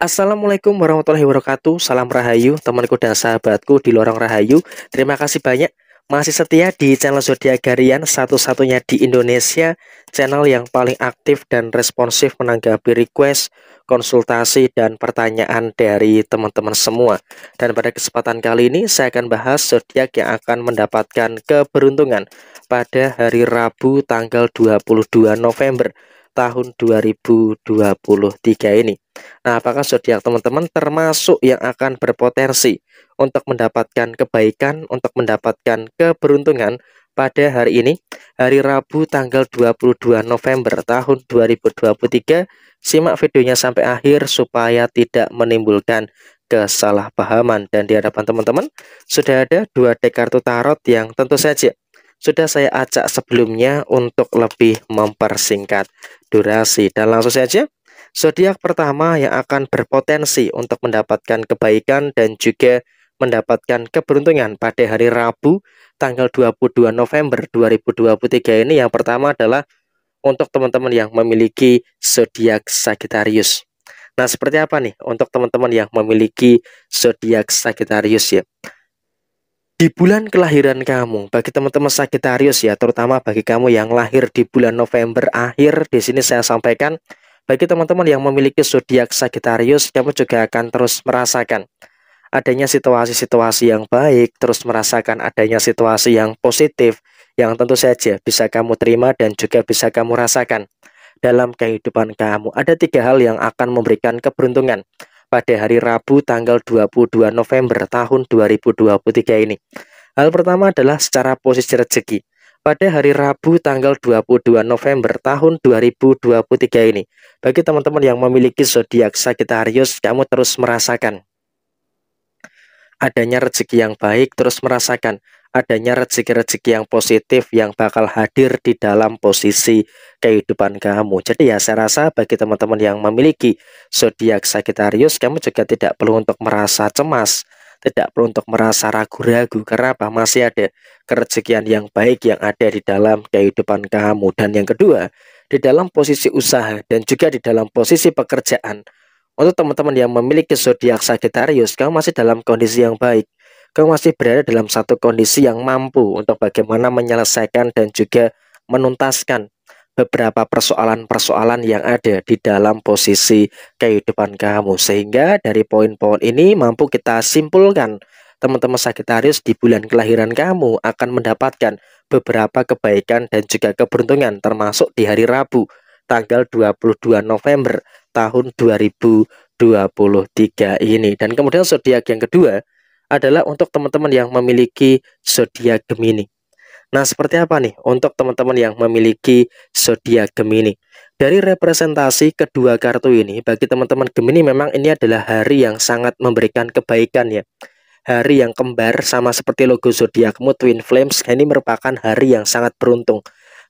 Assalamualaikum warahmatullahi wabarakatuh Salam Rahayu, temanku dan sahabatku di Lorong Rahayu Terima kasih banyak masih setia di channel Zodiak Garian satu-satunya di Indonesia Channel yang paling aktif dan responsif menanggapi request, konsultasi, dan pertanyaan dari teman-teman semua Dan pada kesempatan kali ini saya akan bahas zodiak yang akan mendapatkan keberuntungan Pada hari Rabu tanggal 22 November tahun 2023 ini. Nah, apakah zodiak teman-teman termasuk yang akan berpotensi untuk mendapatkan kebaikan, untuk mendapatkan keberuntungan pada hari ini, hari Rabu tanggal 22 November tahun 2023. Simak videonya sampai akhir supaya tidak menimbulkan kesalahpahaman dan di hadapan teman-teman sudah ada dua dek kartu tarot yang tentu saja sudah saya acak sebelumnya untuk lebih mempersingkat durasi. Dan langsung saja, zodiak pertama yang akan berpotensi untuk mendapatkan kebaikan dan juga mendapatkan keberuntungan pada hari Rabu tanggal 22 November 2023 ini yang pertama adalah untuk teman-teman yang memiliki zodiak Sagittarius. Nah, seperti apa nih untuk teman-teman yang memiliki zodiak Sagittarius ya? di bulan kelahiran kamu bagi teman-teman Sagittarius ya terutama bagi kamu yang lahir di bulan November akhir di sini saya sampaikan bagi teman-teman yang memiliki zodiak Sagittarius kamu juga akan terus merasakan adanya situasi-situasi yang baik terus merasakan adanya situasi yang positif yang tentu saja bisa kamu terima dan juga bisa kamu rasakan dalam kehidupan kamu ada tiga hal yang akan memberikan keberuntungan pada hari Rabu tanggal 22 November tahun 2023 ini. Hal pertama adalah secara posisi rezeki. Pada hari Rabu tanggal 22 November tahun 2023 ini, bagi teman-teman yang memiliki zodiak Sagittarius, kamu terus merasakan adanya rezeki yang baik terus merasakan adanya rezeki-rezeki yang positif yang bakal hadir di dalam posisi kehidupan kamu. Jadi ya saya rasa bagi teman-teman yang memiliki zodiak Sagittarius, kamu juga tidak perlu untuk merasa cemas, tidak perlu untuk merasa ragu-ragu karena apa? Masih ada kerezekian yang baik yang ada di dalam kehidupan kamu. Dan yang kedua, di dalam posisi usaha dan juga di dalam posisi pekerjaan. Untuk teman-teman yang memiliki zodiak Sagittarius, kamu masih dalam kondisi yang baik kamu masih berada dalam satu kondisi yang mampu untuk bagaimana menyelesaikan dan juga menuntaskan beberapa persoalan-persoalan yang ada di dalam posisi kehidupan kamu sehingga dari poin-poin ini mampu kita simpulkan teman-teman Sagittarius di bulan kelahiran kamu akan mendapatkan beberapa kebaikan dan juga keberuntungan termasuk di hari Rabu tanggal 22 November tahun 2023 ini dan kemudian zodiak yang kedua adalah untuk teman-teman yang memiliki zodiak Gemini. Nah, seperti apa nih untuk teman-teman yang memiliki zodiak Gemini? Dari representasi kedua kartu ini, bagi teman-teman Gemini memang ini adalah hari yang sangat memberikan kebaikan ya. Hari yang kembar sama seperti logo zodiakmu Twin Flames, ini merupakan hari yang sangat beruntung.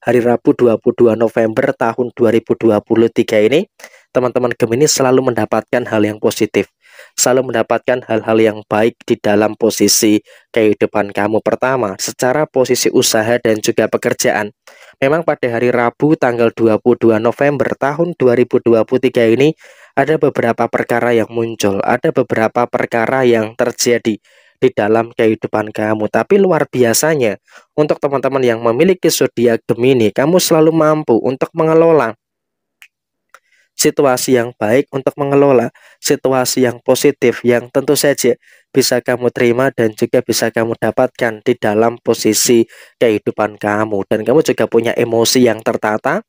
Hari Rabu 22 November tahun 2023 ini, teman-teman Gemini selalu mendapatkan hal yang positif selalu mendapatkan hal-hal yang baik di dalam posisi kehidupan kamu pertama secara posisi usaha dan juga pekerjaan. Memang pada hari Rabu tanggal 22 November tahun 2023 ini ada beberapa perkara yang muncul, ada beberapa perkara yang terjadi di dalam kehidupan kamu. Tapi luar biasanya, untuk teman-teman yang memiliki zodiak Gemini, kamu selalu mampu untuk mengelola situasi yang baik untuk mengelola situasi yang positif yang tentu saja bisa kamu terima dan juga bisa kamu dapatkan di dalam posisi kehidupan kamu dan kamu juga punya emosi yang tertata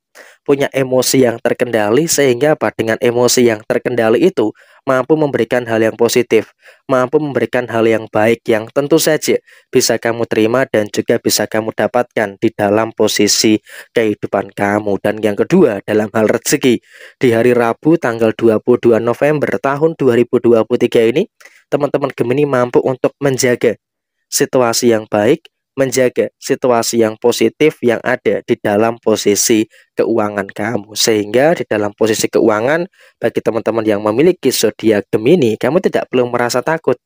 punya emosi yang terkendali sehingga apa dengan emosi yang terkendali itu mampu memberikan hal yang positif mampu memberikan hal yang baik yang tentu saja bisa kamu terima dan juga bisa kamu dapatkan di dalam posisi kehidupan kamu dan yang kedua dalam hal rezeki di hari Rabu tanggal 22 November tahun 2023 ini teman-teman Gemini mampu untuk menjaga situasi yang baik, menjaga situasi yang positif yang ada di dalam posisi keuangan kamu. Sehingga di dalam posisi keuangan bagi teman-teman yang memiliki zodiak Gemini, kamu tidak perlu merasa takut.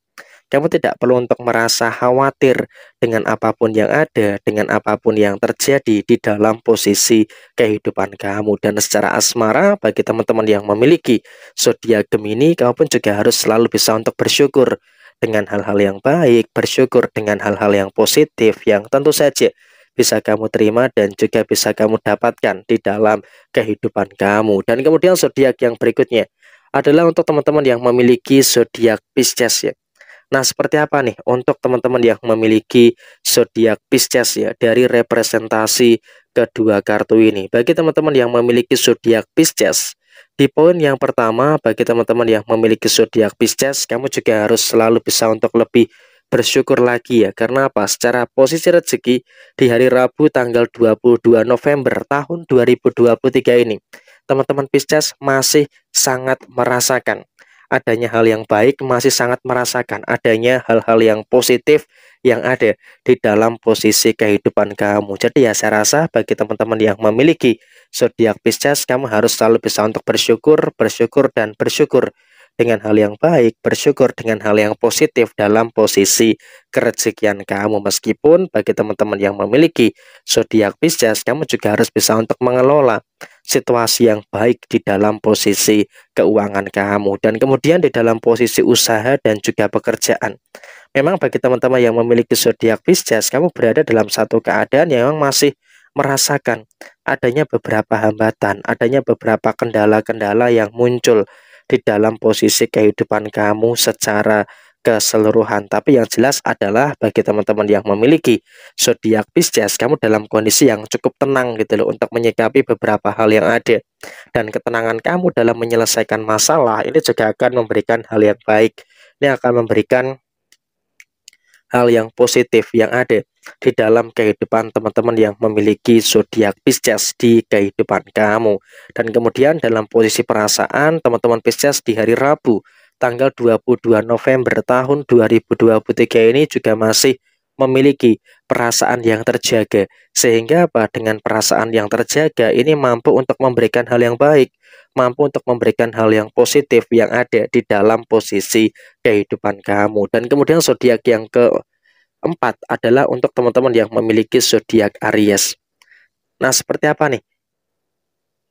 Kamu tidak perlu untuk merasa khawatir dengan apapun yang ada, dengan apapun yang terjadi di dalam posisi kehidupan kamu. Dan secara asmara, bagi teman-teman yang memiliki zodiak Gemini, kamu pun juga harus selalu bisa untuk bersyukur dengan hal-hal yang baik, bersyukur dengan hal-hal yang positif, yang tentu saja bisa kamu terima dan juga bisa kamu dapatkan di dalam kehidupan kamu. Dan kemudian zodiak yang berikutnya adalah untuk teman-teman yang memiliki zodiak Pisces ya. Nah, seperti apa nih untuk teman-teman yang memiliki zodiak Pisces ya dari representasi kedua kartu ini. Bagi teman-teman yang memiliki zodiak Pisces, di poin yang pertama bagi teman-teman yang memiliki zodiak Pisces, kamu juga harus selalu bisa untuk lebih bersyukur lagi ya karena apa secara posisi rezeki di hari Rabu tanggal 22 November tahun 2023 ini teman-teman Pisces masih sangat merasakan adanya hal yang baik, masih sangat merasakan adanya hal-hal yang positif yang ada di dalam posisi kehidupan kamu. Jadi ya saya rasa bagi teman-teman yang memiliki zodiak Pisces, kamu harus selalu bisa untuk bersyukur, bersyukur dan bersyukur dengan hal yang baik, bersyukur dengan hal yang positif dalam posisi kerezekian kamu. Meskipun bagi teman-teman yang memiliki zodiak Pisces, kamu juga harus bisa untuk mengelola situasi yang baik di dalam posisi keuangan kamu dan kemudian di dalam posisi usaha dan juga pekerjaan. Memang bagi teman-teman yang memiliki zodiak Pisces, kamu berada dalam satu keadaan yang masih merasakan adanya beberapa hambatan, adanya beberapa kendala-kendala yang muncul di dalam posisi kehidupan kamu secara keseluruhan. Tapi yang jelas adalah bagi teman-teman yang memiliki zodiak Pisces, kamu dalam kondisi yang cukup tenang gitu loh untuk menyikapi beberapa hal yang ada. Dan ketenangan kamu dalam menyelesaikan masalah ini juga akan memberikan hal yang baik. Ini akan memberikan hal yang positif yang ada di dalam kehidupan teman-teman yang memiliki zodiak Pisces di kehidupan kamu. Dan kemudian dalam posisi perasaan teman-teman Pisces di hari Rabu tanggal 22 November tahun 2023 ini juga masih memiliki perasaan yang terjaga. Sehingga apa? Dengan perasaan yang terjaga ini mampu untuk memberikan hal yang baik, mampu untuk memberikan hal yang positif yang ada di dalam posisi kehidupan kamu. Dan kemudian zodiak yang keempat adalah untuk teman-teman yang memiliki zodiak Aries. Nah, seperti apa nih?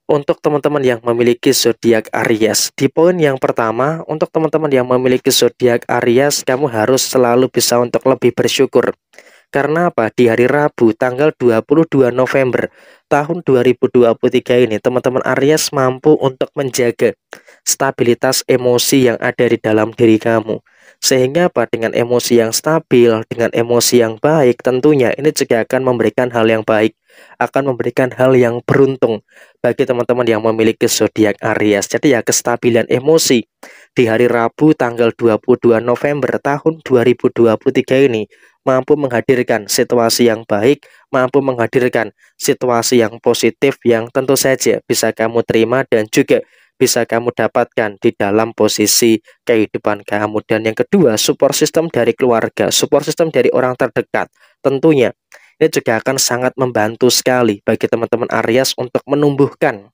untuk teman-teman yang memiliki zodiak Aries. Di poin yang pertama, untuk teman-teman yang memiliki zodiak Aries, kamu harus selalu bisa untuk lebih bersyukur. Karena apa? Di hari Rabu tanggal 22 November tahun 2023 ini, teman-teman Aries mampu untuk menjaga stabilitas emosi yang ada di dalam diri kamu. Sehingga apa? Dengan emosi yang stabil, dengan emosi yang baik, tentunya ini juga akan memberikan hal yang baik akan memberikan hal yang beruntung bagi teman-teman yang memiliki zodiak Aries. Jadi ya kestabilan emosi di hari Rabu tanggal 22 November tahun 2023 ini mampu menghadirkan situasi yang baik, mampu menghadirkan situasi yang positif yang tentu saja bisa kamu terima dan juga bisa kamu dapatkan di dalam posisi kehidupan kamu. Dan yang kedua, support system dari keluarga, support system dari orang terdekat. Tentunya ini juga akan sangat membantu sekali bagi teman-teman Aries untuk menumbuhkan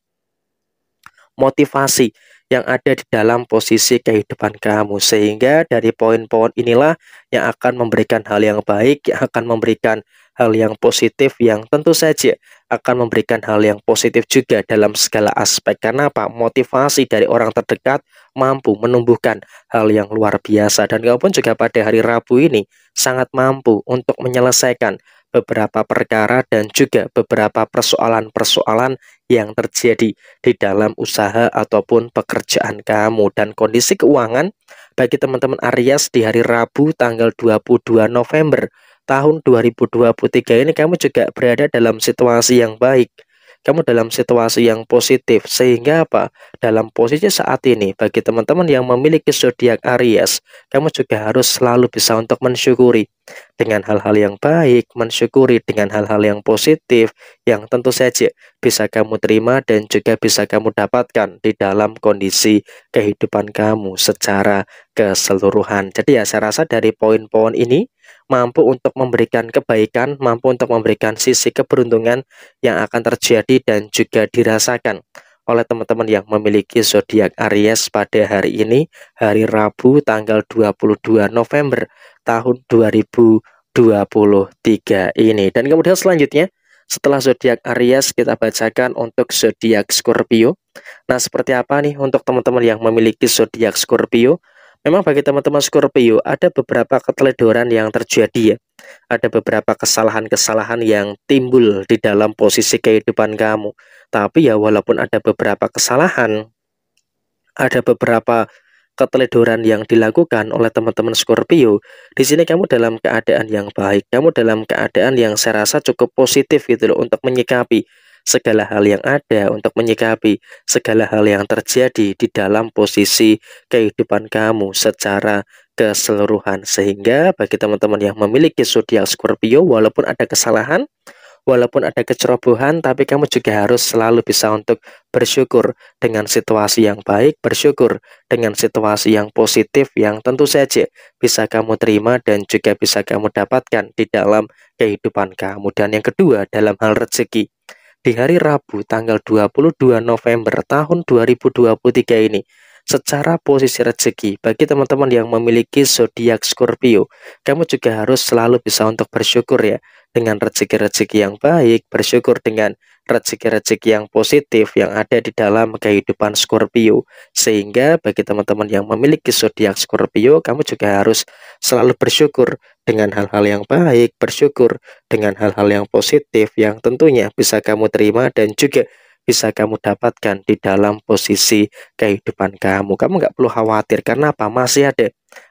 motivasi yang ada di dalam posisi kehidupan kamu sehingga dari poin-poin inilah yang akan memberikan hal yang baik yang akan memberikan hal yang positif yang tentu saja akan memberikan hal yang positif juga dalam segala aspek karena apa motivasi dari orang terdekat mampu menumbuhkan hal yang luar biasa dan kamu pun juga pada hari Rabu ini sangat mampu untuk menyelesaikan beberapa perkara dan juga beberapa persoalan-persoalan yang terjadi di dalam usaha ataupun pekerjaan kamu dan kondisi keuangan bagi teman-teman Aries di hari Rabu tanggal 22 November tahun 2023 ini kamu juga berada dalam situasi yang baik kamu dalam situasi yang positif sehingga apa dalam posisi saat ini bagi teman-teman yang memiliki zodiak Aries kamu juga harus selalu bisa untuk mensyukuri dengan hal-hal yang baik, mensyukuri dengan hal-hal yang positif yang tentu saja bisa kamu terima dan juga bisa kamu dapatkan di dalam kondisi kehidupan kamu secara keseluruhan. Jadi ya saya rasa dari poin-poin ini mampu untuk memberikan kebaikan, mampu untuk memberikan sisi keberuntungan yang akan terjadi dan juga dirasakan oleh teman-teman yang memiliki zodiak Aries pada hari ini, hari Rabu tanggal 22 November tahun 2023 ini. Dan kemudian selanjutnya setelah zodiak Aries kita bacakan untuk zodiak Scorpio. Nah, seperti apa nih untuk teman-teman yang memiliki zodiak Scorpio? Memang bagi teman-teman Scorpio ada beberapa keteledoran yang terjadi ya. Ada beberapa kesalahan-kesalahan yang timbul di dalam posisi kehidupan kamu. Tapi ya walaupun ada beberapa kesalahan, ada beberapa keteledoran yang dilakukan oleh teman-teman Scorpio, di sini kamu dalam keadaan yang baik, kamu dalam keadaan yang saya rasa cukup positif gitu loh untuk menyikapi segala hal yang ada, untuk menyikapi segala hal yang terjadi di dalam posisi kehidupan kamu secara keseluruhan. Sehingga bagi teman-teman yang memiliki zodiak Scorpio, walaupun ada kesalahan, walaupun ada kecerobohan, tapi kamu juga harus selalu bisa untuk bersyukur dengan situasi yang baik, bersyukur dengan situasi yang positif yang tentu saja bisa kamu terima dan juga bisa kamu dapatkan di dalam kehidupan kamu. Dan yang kedua, dalam hal rezeki di hari Rabu tanggal 22 November tahun 2023 ini secara posisi rezeki bagi teman-teman yang memiliki zodiak Scorpio kamu juga harus selalu bisa untuk bersyukur ya dengan rezeki-rezeki yang baik bersyukur dengan rezeki-rezeki yang positif yang ada di dalam kehidupan Scorpio. Sehingga bagi teman-teman yang memiliki zodiak Scorpio, kamu juga harus selalu bersyukur dengan hal-hal yang baik, bersyukur dengan hal-hal yang positif yang tentunya bisa kamu terima dan juga bisa kamu dapatkan di dalam posisi kehidupan kamu. Kamu nggak perlu khawatir karena apa? Masih ada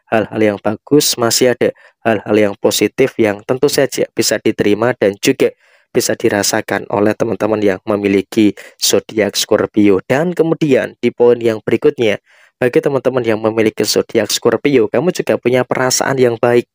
hal-hal yang bagus, masih ada hal-hal yang positif yang tentu saja bisa diterima dan juga bisa dirasakan oleh teman-teman yang memiliki zodiak Scorpio. Dan kemudian di poin yang berikutnya, bagi teman-teman yang memiliki zodiak Scorpio, kamu juga punya perasaan yang baik.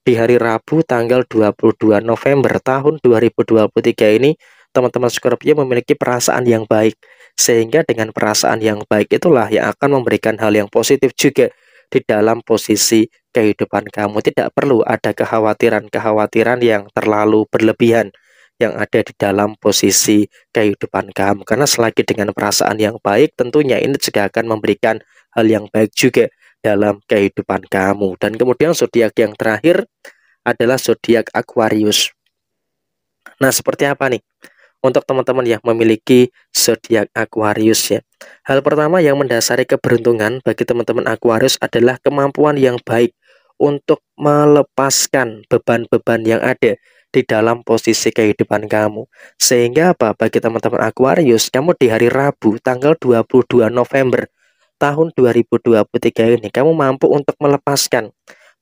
Di hari Rabu tanggal 22 November tahun 2023 ini, teman-teman Scorpio memiliki perasaan yang baik. Sehingga dengan perasaan yang baik itulah yang akan memberikan hal yang positif juga di dalam posisi kehidupan kamu. Tidak perlu ada kekhawatiran-kekhawatiran yang terlalu berlebihan yang ada di dalam posisi kehidupan kamu. Karena selagi dengan perasaan yang baik, tentunya ini juga akan memberikan hal yang baik juga dalam kehidupan kamu. Dan kemudian zodiak yang terakhir adalah zodiak Aquarius. Nah, seperti apa nih? Untuk teman-teman yang memiliki zodiak Aquarius ya. Hal pertama yang mendasari keberuntungan bagi teman-teman Aquarius adalah kemampuan yang baik untuk melepaskan beban-beban yang ada di dalam posisi kehidupan kamu. Sehingga apa? Bagi teman-teman Aquarius, kamu di hari Rabu tanggal 22 November tahun 2023 ini, kamu mampu untuk melepaskan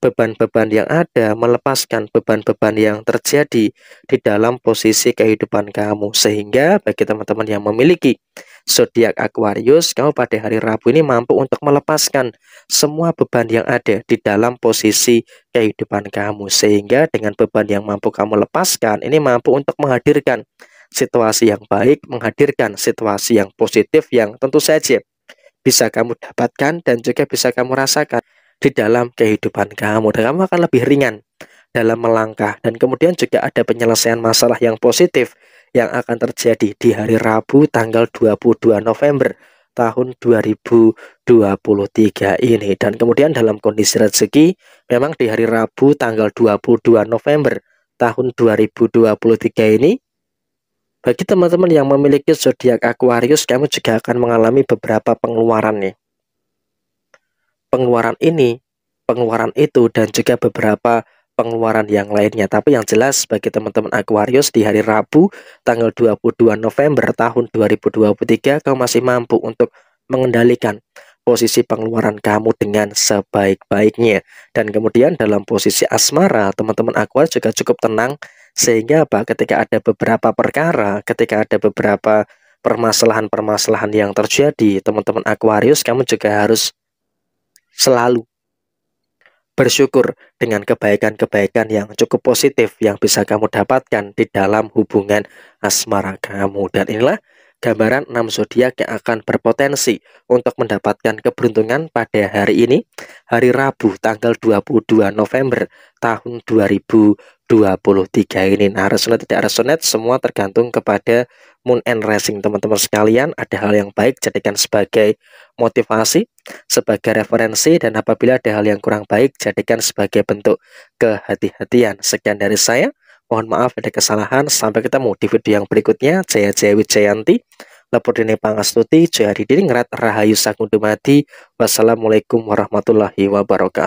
beban-beban yang ada, melepaskan beban-beban yang terjadi di dalam posisi kehidupan kamu. Sehingga bagi teman-teman yang memiliki zodiak Aquarius, kamu pada hari Rabu ini mampu untuk melepaskan semua beban yang ada di dalam posisi kehidupan kamu. Sehingga dengan beban yang mampu kamu lepaskan, ini mampu untuk menghadirkan situasi yang baik, menghadirkan situasi yang positif yang tentu saja bisa kamu dapatkan dan juga bisa kamu rasakan di dalam kehidupan kamu dan kamu akan lebih ringan dalam melangkah dan kemudian juga ada penyelesaian masalah yang positif yang akan terjadi di hari Rabu tanggal 22 November tahun 2023 ini dan kemudian dalam kondisi rezeki memang di hari Rabu tanggal 22 November tahun 2023 ini bagi teman-teman yang memiliki zodiak Aquarius kamu juga akan mengalami beberapa pengeluaran nih pengeluaran ini, pengeluaran itu, dan juga beberapa pengeluaran yang lainnya. Tapi yang jelas bagi teman-teman Aquarius di hari Rabu tanggal 22 November tahun 2023 kamu masih mampu untuk mengendalikan posisi pengeluaran kamu dengan sebaik-baiknya. Dan kemudian dalam posisi asmara, teman-teman Aquarius juga cukup tenang sehingga apa? Ketika ada beberapa perkara, ketika ada beberapa permasalahan-permasalahan yang terjadi, teman-teman Aquarius kamu juga harus selalu bersyukur dengan kebaikan-kebaikan yang cukup positif yang bisa kamu dapatkan di dalam hubungan asmara kamu. Dan inilah gambaran 6 zodiak yang akan berpotensi untuk mendapatkan keberuntungan pada hari ini, hari Rabu tanggal 22 November tahun 2020 23 ini. Nah, resonate tidak resonate semua tergantung kepada moon and rising teman-teman sekalian. Ada hal yang baik jadikan sebagai motivasi, sebagai referensi dan apabila ada hal yang kurang baik jadikan sebagai bentuk kehati-hatian. Sekian dari saya. Mohon maaf ada kesalahan. Sampai ketemu di video yang berikutnya. Jaya Jaya Wijayanti. Lepur Dini Pangastuti, Jaya Ngerat Rahayu Sakundumati. Wassalamualaikum warahmatullahi wabarakatuh.